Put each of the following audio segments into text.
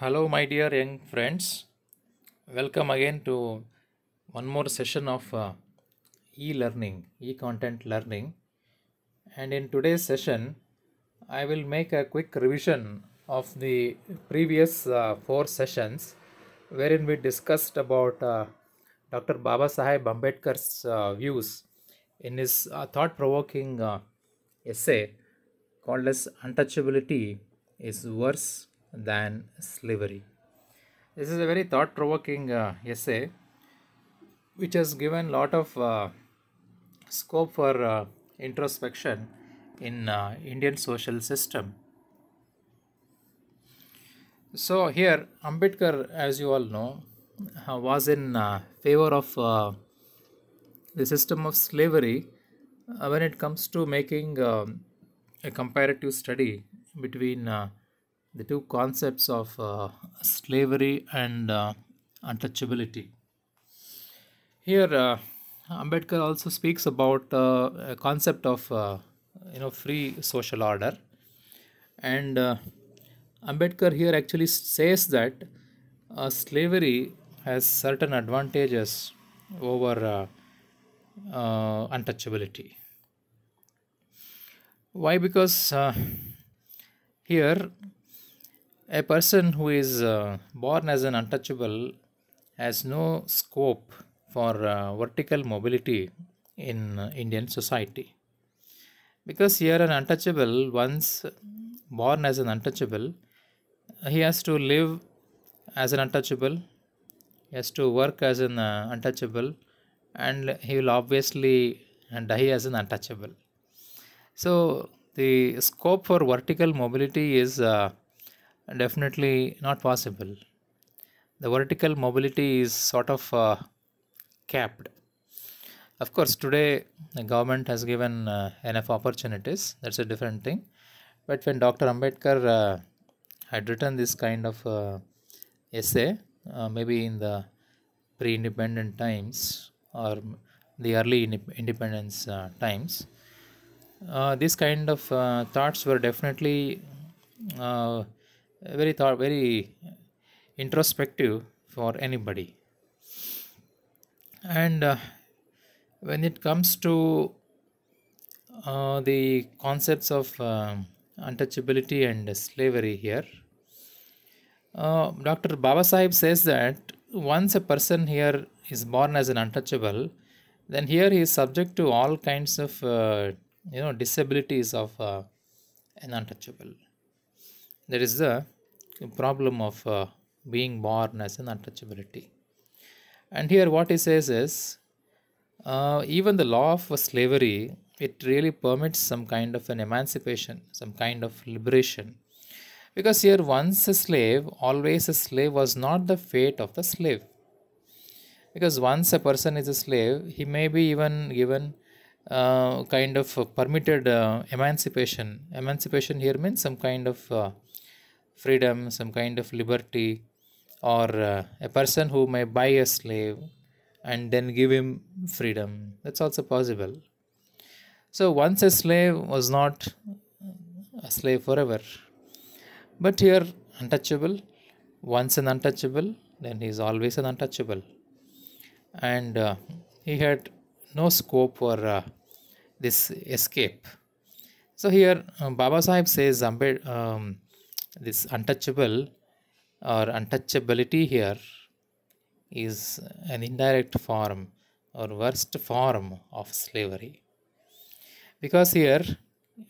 Hello, my dear young friends. Welcome again to one more session of uh, e learning, e content learning. And in today's session, I will make a quick revision of the previous uh, four sessions wherein we discussed about uh, Dr. Baba Sahib Ambedkar's uh, views in his uh, thought provoking uh, essay called as Untouchability is Worse than slavery. This is a very thought-provoking uh, essay which has given a lot of uh, scope for uh, introspection in uh, Indian social system. So here Ambedkar as you all know uh, was in uh, favor of the system of slavery when it comes to making um, a comparative study between the two concepts of uh, slavery and uh, untouchability. Here, uh, Ambedkar also speaks about uh, a concept of uh, you know free social order, and uh, Ambedkar here actually says that slavery has certain advantages over untouchability. Why? Because here a person who is uh, born as an untouchable has no scope for uh, vertical mobility in uh, Indian society. Because here, an untouchable, once born as an untouchable, he has to live as an untouchable, he has to work as an uh, untouchable, and he will obviously die as an untouchable. So, the scope for vertical mobility is uh, definitely not possible. The vertical mobility is sort of uh, capped. Of course, today the government has given uh, enough opportunities. That's a different thing. But when Dr. Ambedkar uh, had written this kind of uh, essay, uh, maybe in the pre-independent times or the early independence uh, times, these kind of thoughts were definitely uh, very thought very introspective for anybody and uh, when it comes to uh, the concepts of uh, untouchability and slavery here uh, dr baba sahib says that once a person here is born as an untouchable then here he is subject to all kinds of uh, you know disabilities of uh, an untouchable there is the problem of uh, being born as an untouchability. And here what he says is, uh, even the law of slavery, it really permits some kind of an emancipation, some kind of liberation. Because here once a slave, always a slave was not the fate of the slave. Because once a person is a slave, he may be even given uh, kind of permitted uh, emancipation. Emancipation here means some kind of uh, freedom, some kind of liberty, or uh, a person who may buy a slave and then give him freedom. That's also possible. So once a slave was not a slave forever, but here untouchable. Once an untouchable, then he is always an untouchable, and uh, he had no scope for uh, this escape. So here um, Baba Sahib says um, this untouchable or untouchability here is an indirect form or worst form of slavery. Because here,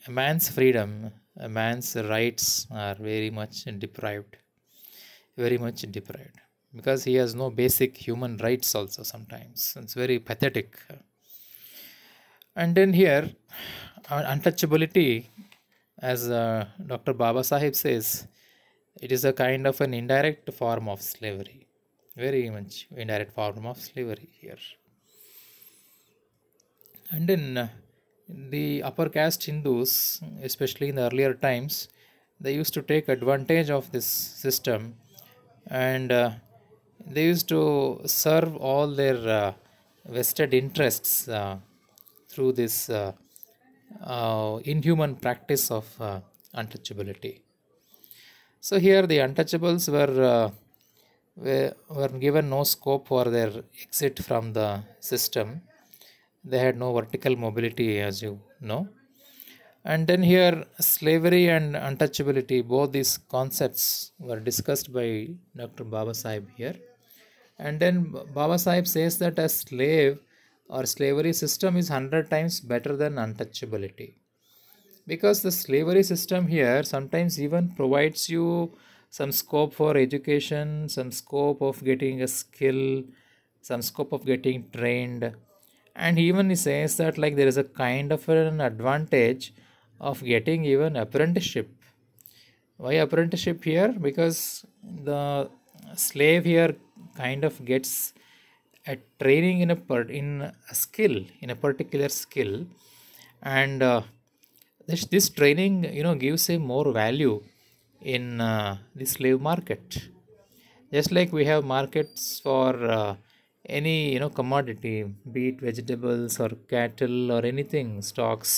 a man's freedom, a man's rights are very much deprived, very much deprived. Because he has no basic human rights, also sometimes. It's very pathetic. And then here, untouchability as uh, Dr. Baba Sahib says, it is a kind of an indirect form of slavery. Very much indirect form of slavery here. And in uh, the upper caste Hindus, especially in the earlier times, they used to take advantage of this system and uh, they used to serve all their uh, vested interests uh, through this uh, uh, inhuman practice of uh, untouchability. So here the untouchables were, uh, were, were given no scope for their exit from the system. They had no vertical mobility as you know. And then here slavery and untouchability, both these concepts were discussed by Dr. Baba Sahib here. And then Baba Sahib says that a slave or slavery system is 100 times better than untouchability because the slavery system here sometimes even provides you some scope for education some scope of getting a skill some scope of getting trained and even he says that like there is a kind of an advantage of getting even apprenticeship why apprenticeship here because the slave here kind of gets at training in a part in a skill in a particular skill and uh, this this training you know gives a more value in uh, the slave market just like we have markets for uh, any you know commodity be it vegetables or cattle or anything stocks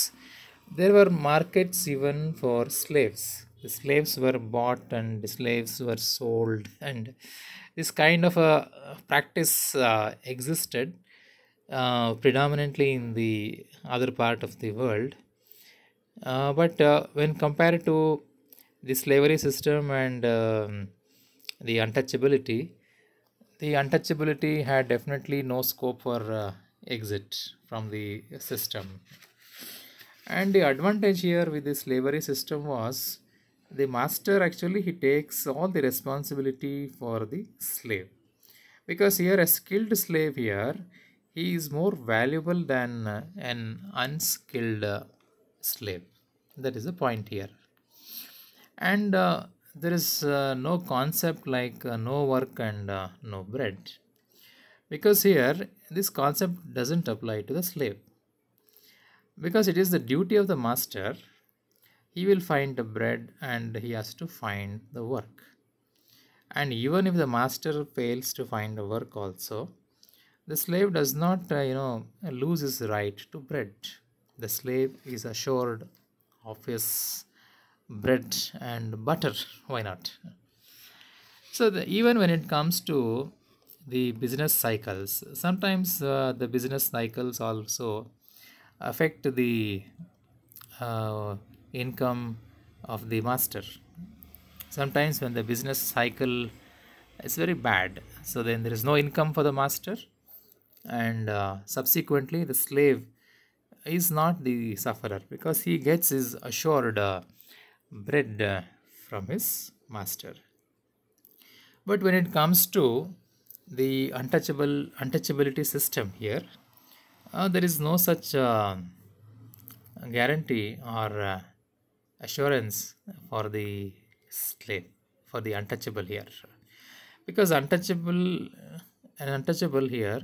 there were markets even for slaves the slaves were bought and the slaves were sold and this kind of a uh, practice uh, existed uh, predominantly in the other part of the world uh, but uh, when compared to the slavery system and um, the untouchability the untouchability had definitely no scope for uh, exit from the system and the advantage here with the slavery system was the master actually he takes all the responsibility for the slave because here a skilled slave here he is more valuable than uh, an unskilled uh, slave that is the point here and uh, there is uh, no concept like uh, no work and uh, no bread because here this concept doesn't apply to the slave because it is the duty of the master he will find the bread and he has to find the work and even if the master fails to find the work also the slave does not uh, you know lose his right to bread the slave is assured of his bread and butter why not so the, even when it comes to the business cycles sometimes uh, the business cycles also affect the uh, income of the master sometimes when the business cycle is very bad so then there is no income for the master and uh, subsequently the slave is not the sufferer because he gets his assured uh, bread uh, from his master but when it comes to the untouchable untouchability system here uh, there is no such uh, guarantee or uh, assurance for the slave, for the untouchable here. Because untouchable, an untouchable here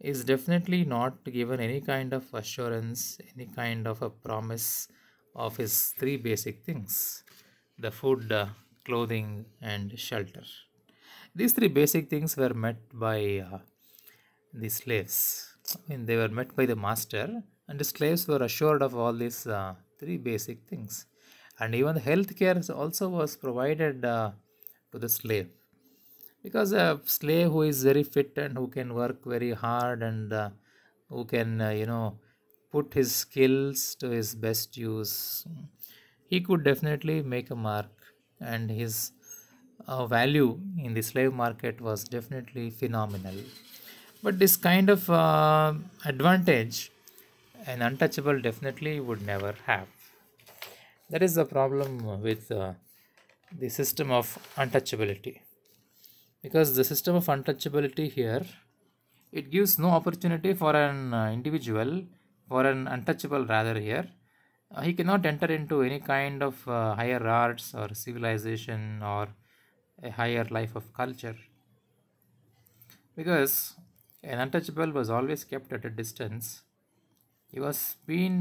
is definitely not given any kind of assurance, any kind of a promise of his three basic things the food, uh, clothing, and shelter. These three basic things were met by uh, the slaves. I mean, they were met by the master, and the slaves were assured of all these uh, three basic things and even health care also was provided uh, to the slave because a slave who is very fit and who can work very hard and uh, who can uh, you know put his skills to his best use he could definitely make a mark and his uh, value in the slave market was definitely phenomenal but this kind of uh, advantage an untouchable definitely would never have that is the problem with uh, the system of untouchability because the system of untouchability here it gives no opportunity for an uh, individual for an untouchable rather here uh, he cannot enter into any kind of uh, higher arts or civilization or a higher life of culture because an untouchable was always kept at a distance he was been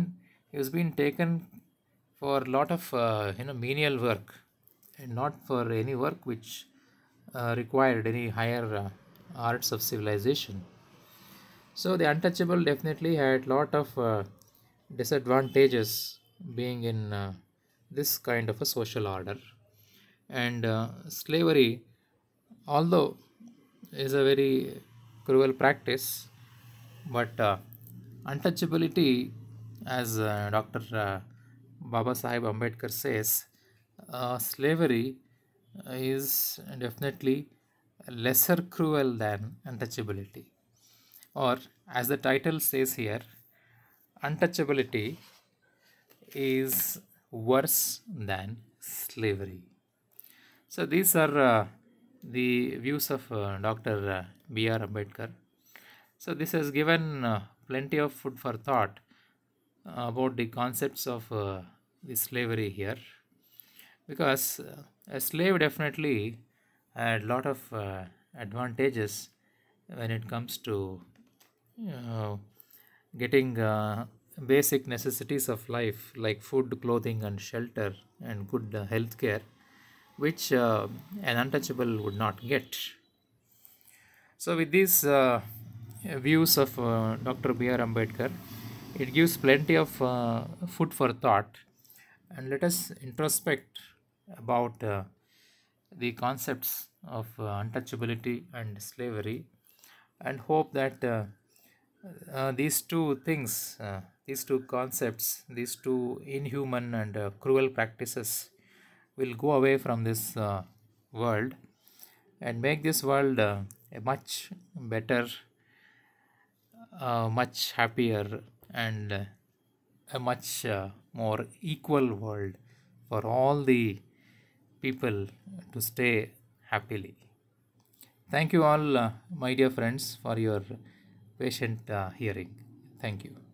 he was being taken for a lot of uh, you know menial work and not for any work which uh, required any higher uh, arts of civilization so the untouchable definitely had lot of uh, disadvantages being in uh, this kind of a social order and slavery although is a very cruel practice but untouchability as uh, dr uh, Baba Sahib Ambedkar says, uh, slavery is definitely lesser cruel than untouchability. Or, as the title says here, untouchability is worse than slavery. So, these are uh, the views of uh, Dr. Uh, B.R. Ambedkar. So, this has given uh, plenty of food for thought about the concepts of uh, the slavery here because uh, a slave definitely had a lot of uh, advantages when it comes to getting uh, basic necessities of life like food clothing and shelter and good uh, health care which uh, an untouchable would not get so with these views of dr b r ambedkar it gives plenty of uh, food for thought and let us introspect about uh, the concepts of uh, untouchability and slavery and hope that uh, uh, these two things uh, these two concepts these two inhuman and cruel practices will go away from this world and make this world a much better much happier and a much uh, more equal world for all the people to stay happily. Thank you all, uh, my dear friends, for your patient uh, hearing. Thank you.